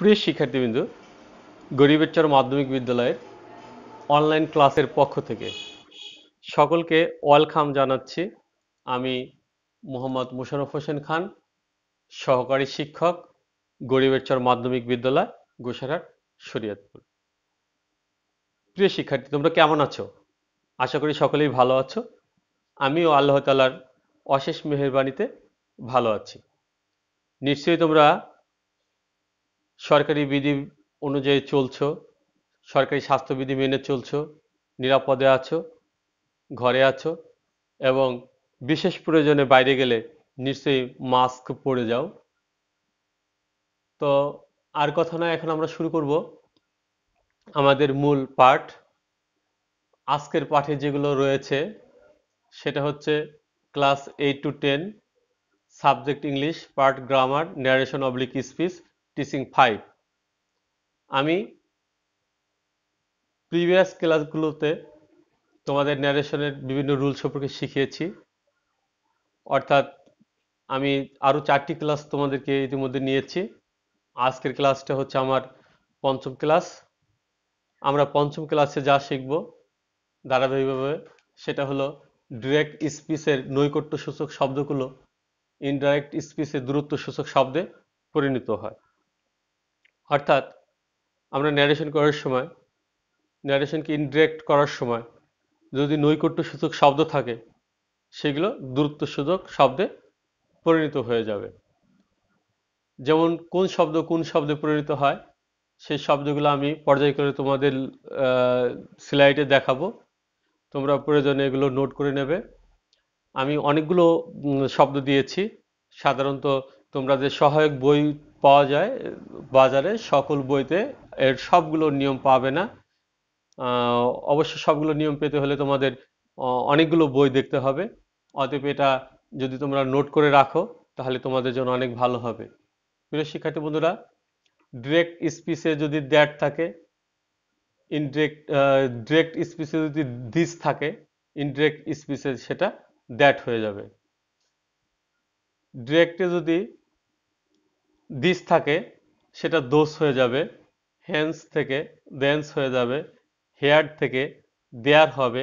প্রিয় শিক্ষার্থীবৃন্দ গরিবেচ্চর মাধ্যমিক বিদ্যালয়ের অনলাইন ক্লাসের পক্ষ থেকে সকলকে ওয়েলকাম জানাচ্ছি আমি মোহাম্মদ মোশারফ হোসেন খান সহকারী শিক্ষক গরিবেচ্চর মাধ্যমিক বিদ্যালয় গোসারহাট শরীয়তপুর প্রিয় শিক্ষার্থী তোমরা কেমন আছো আশা করি সকলেই ভালো আছো আমিও আল্লাহ তালার অশেষ মেহরবানিতে ভালো আছি নিশ্চয়ই তোমরা সরকারি বিধি অনুযায়ী চলছো সরকারি স্বাস্থ্যবিধি মেনে চলছো নিরাপদে আছো ঘরে আছো এবং বিশেষ প্রয়োজনে বাইরে গেলে নিশ্চয়ই মাস্ক পরে যাও তো আর কথা নয় এখন আমরা শুরু করব আমাদের মূল পাঠ আজকের পাঠে যেগুলো রয়েছে সেটা হচ্ছে class eight to ten subject English part grammar narration oblique speech teaching five আমি প্রিভিয়াস ক্লাসগুলোতে তোমাদের ন্যারেশনের বিভিন্ন রুল সম্পর্কে শিখিয়েছি অর্থাৎ আমি আরও চারটি ক্লাস তোমাদেরকে ইতিমধ্যে নিয়েছি আজকের ক্লাসটা হচ্ছে আমার পঞ্চম ক্লাস আমরা পঞ্চম ক্লাসে যা শিখব ধারাবাহিকভাবে সেটা হলো ডিরেক্ট স্পিসের নৈকট্য সূচক শব্দগুলো ইনডাইরেক্ট দূরত্ব সূচক শব্দে পরিণত হয় অর্থাৎ আমরা ন্যারেশন করার সময় ন্যারেশনকে ইনডিরেক্ট করার সময় যদি নৈকট্য সূচক শব্দ থাকে সেগুলো সূচক শব্দে পরিণত হয়ে যাবে যেমন কোন শব্দ কোন শব্দে পরিণত হয় সেই শব্দগুলো আমি পর্যায় করে তোমাদের স্লাইডে দেখাবো তোমরা প্রয়োজনে এগুলো নোট করে নেবে আমি অনেকগুলো শব্দ দিয়েছি সাধারণত তোমরা যে সহায়ক বই পাওয়া যায় বাজারে সকল বইতে এর সবগুলো নিয়ম পাবে না অবশ্য সবগুলো নিয়ম পেতে হলে তোমাদের অনেকগুলো বই দেখতে হবে অতএব এটা যদি তোমরা নোট করে রাখো তাহলে তোমাদের জন্য অনেক ভালো হবে প্রিয় শিক্ষার্থী বন্ধুরা ডিরেক্ট স্পিচে যদি দ্যাট থাকে ইনডিরেক্ট ডিরেক্ট স্পিসে যদি দিস থাকে ইনডিরেক্ট স্পিচে সেটা দ্যাট হয়ে যাবে ডিরেক্টে যদি দিস থাকে সেটা দোষ হয়ে যাবে হ্যান্স থেকে দেন্স হয়ে যাবে হেয়ার থেকে দেয়ার হবে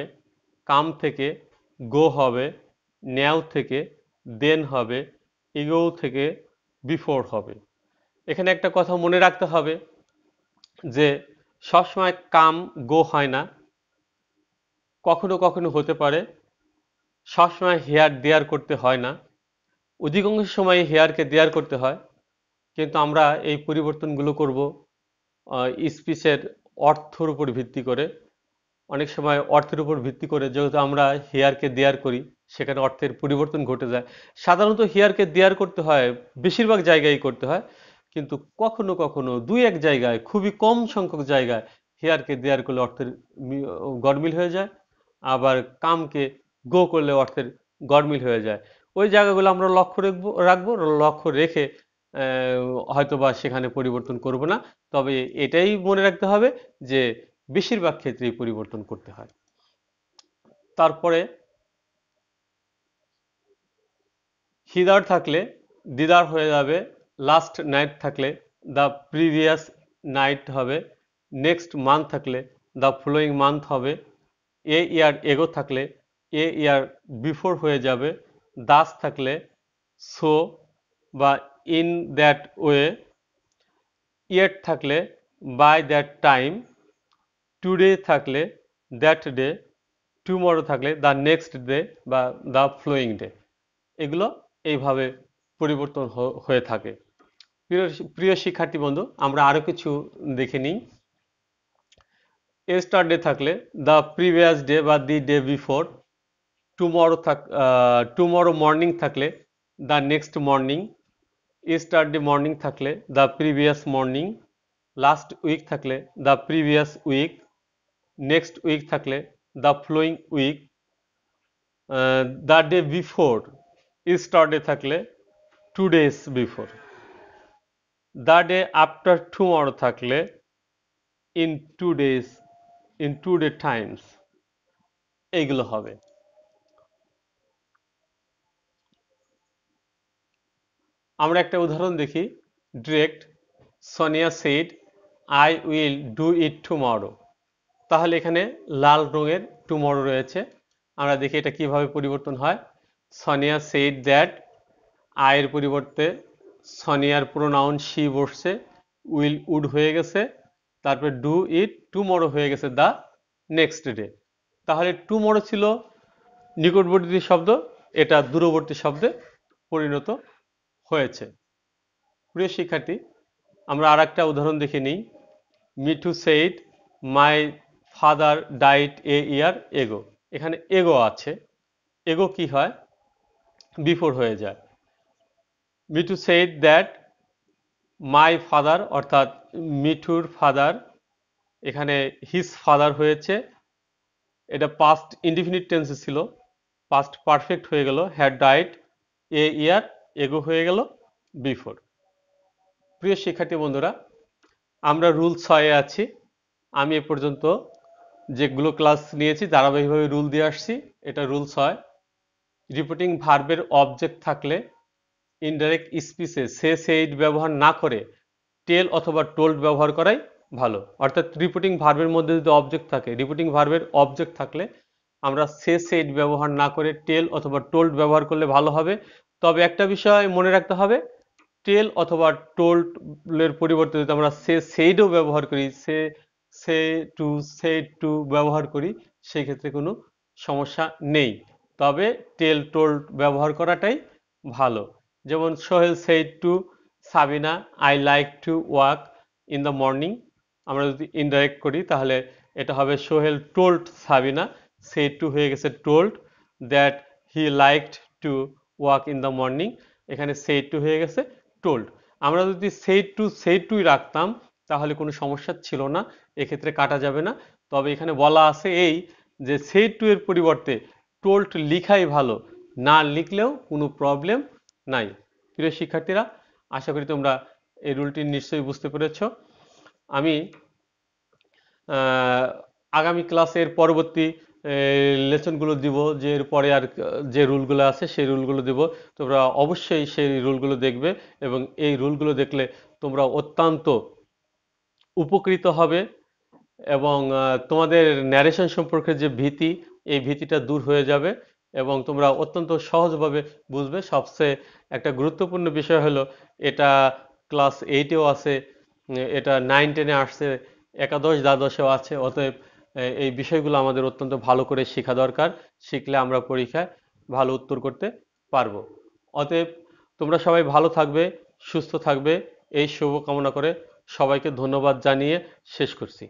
কাম থেকে গো হবে ন্যাও থেকে দেন হবে ইগো থেকে বিফোর হবে এখানে একটা কথা মনে রাখতে হবে যে সবসময় কাম গো হয় না কখনো কখনো হতে পারে সবসময় হেয়ার দেয়ার করতে হয় না অধিকাংশ সময় হেয়ারকে দেয়ার করতে হয় কিন্তু আমরা এই পরিবর্তনগুলো করব স্পিচের অর্থর উপর ভিত্তি করে অনেক সময় অর্থের উপর ভিত্তি করে যেহেতু আমরা হেয়ারকে দেয়ার করি সেখানে অর্থের পরিবর্তন ঘটে যায় সাধারণত হেয়ারকে দেয়ার করতে হয় বেশিরভাগ জায়গায় করতে হয় কিন্তু কখনো কখনো দুই এক জায়গায় খুবই কম সংখ্যক জায়গায় হেয়ারকে দেয়ার করলে অর্থের গরমিল হয়ে যায় আবার কামকে গো করলে অর্থের গরমিল হয়ে যায় ওই জায়গাগুলো আমরা লক্ষ্য রাখবো রাখবো লক্ষ্য রেখে হয়তো বা সেখানে পরিবর্তন করব না তবে এটাই মনে রাখতে হবে যে বেশিরভাগ ক্ষেত্রেই পরিবর্তন করতে হয় তারপরে হিদার থাকলে দিদার হয়ে যাবে লাস্ট নাইট থাকলে দ্য প্রিভিয়াস নাইট হবে নেক্সট মান্থ থাকলে দ্য ফলোয়িং মান্থ হবে এ ইয়ার এগো থাকলে এ ইয়ার বিফোর হয়ে যাবে দাস থাকলে সো বা ইন দ্যাট ওয়ে ইয়েট থাকলে বাই দ্যাট টাইম টুডে থাকলে দ্যাট ডে টুমরো থাকলে দ্য নেক্সট ডে বা দ্য ফ্লোয়িং ডে এগুলো এইভাবে পরিবর্তন হয়ে থাকে প্রিয় প্রিয় শিক্ষার্থী বন্ধু আমরা আরও কিছু দেখে নিই এস্টার ডে থাকলে দ্য প্রিভিয়াস ডে বা দি ডে বিফোর টুমরো থাক টুমরো মর্নিং থাকলে the next morning yesterday morning থাকলে the previous morning last week থাকলে the previous week next week থাকলে the following week the day before day থাকলে two days before the day after to tomorrow থাকলে in two days in two day times এইগুলো হবে আমরা একটা উদাহরণ দেখি direct Sonia shed I will do it tomorrow তাহলে এখানে লাল রঙের টুমরো রয়েছে আমরা দেখি এটা কিভাবে পরিবর্তন হয় সোনিয়া সেড দ্যাট আয়ের পরিবর্তে সোনিয়ার প্রোনাউন শি বসছে উইল উড হয়ে গেছে তারপরে ডু ইট টুমরো হয়ে গেছে দ্য নেক্সট ডে তাহলে টুমরো ছিল নিকটবর্তী শব্দ এটা দূরবর্তী শব্দে পরিণত হয়েছে প্রিয় শিক্ষার্থী আমরা আর একটা উদাহরণ দেখে নিই মিঠু সেইড মাই ফাদার ডাইট এ ইয়ার এগো এখানে এগো আছে এগো কি হয় বিফোর হয়ে যায় Mithu said that my father অর্থাৎ মিঠুর ফাদার এখানে হিস ফাদার হয়েছে এটা পাস্ট ইন্ডিফিনিট টেন্সে ছিল পাস্ট পারফেক্ট হয়ে গেল হ্যাড ডাইট এ ইয়ার এগো হয়ে গেল বিফোর প্রিয় শিক্ষার্থী বন্ধুরা আমরা রুল ছয়ে আছি আমি এ পর্যন্ত যেগুলো ক্লাস নিয়েছি ধারাবাহিকভাবে রুল দিয়ে আসছি এটা রুল ছয় রিপোর্টিং ভার্বের অবজেক্ট থাকলে ইনডাইরেক্ট স্পিচে সে সেইট ব্যবহার না করে টেল অথবা টোল্ড ব্যবহার করাই ভালো অর্থাৎ রিপোর্টিং ভার্বের মধ্যে যদি অবজেক্ট থাকে রিপোর্টিং ভার্বের অবজেক্ট থাকলে আমরা সে সেইট ব্যবহার না করে টেল অথবা টোল্ড ব্যবহার করলে ভালো হবে তবে একটা বিষয় মনে রাখতে হবে টেল অথবা টোল্টের পরিবর্তে যদি আমরা সে সেইডও ব্যবহার করি সে সে টু সে টু ব্যবহার করি সেই ক্ষেত্রে কোনো সমস্যা নেই তবে টেল টোল ব্যবহার করাটাই ভালো যেমন Sohel said to Sabina I like to walk in the morning আমরা যদি ইনডাইরেক্ট করি তাহলে এটা হবে Sohel told Sabina said to হয়ে গেছে told that he liked to walk in the morning এখানে সেট টু হয়ে গেছে টোল্ড আমরা যদি সেট টু সেট টুই রাখতাম তাহলে কোনো সমস্যা ছিল না এক্ষেত্রে কাটা যাবে না তবে এখানে বলা আছে এই যে সেট টু এর পরিবর্তে টোল্ড লিখাই ভালো না লিখলেও কোনো প্রবলেম নাই প্রিয় শিক্ষার্থীরা আশা করি তোমরা এই রুলটি নিশ্চয়ই বুঝতে পেরেছ আমি আগামী ক্লাসের পরবর্তী লেসনগুলো দিব যে পরে আর যে রুলগুলো আছে সেই রুলগুলো দিব তোমরা অবশ্যই সেই রুলগুলো দেখবে এবং এই রুলগুলো দেখলে তোমরা অত্যন্ত উপকৃত হবে এবং তোমাদের ন্যারেশন সম্পর্কে যে ভীতি এই ভীতিটা দূর হয়ে যাবে এবং তোমরা অত্যন্ত সহজভাবে বুঝবে সবচেয়ে একটা গুরুত্বপূর্ণ বিষয় হলো এটা ক্লাস এইটেও আছে এটা নাইন টেনে আসছে একাদশ দ্বাদশেও আছে অতএব এই বিষয়গুলো আমাদের অত্যন্ত ভালো করে শেখা দরকার শিখলে আমরা পরীক্ষায় ভালো উত্তর করতে পারবো অতএব তোমরা সবাই ভালো থাকবে সুস্থ থাকবে এই শুভকামনা করে সবাইকে ধন্যবাদ জানিয়ে শেষ করছি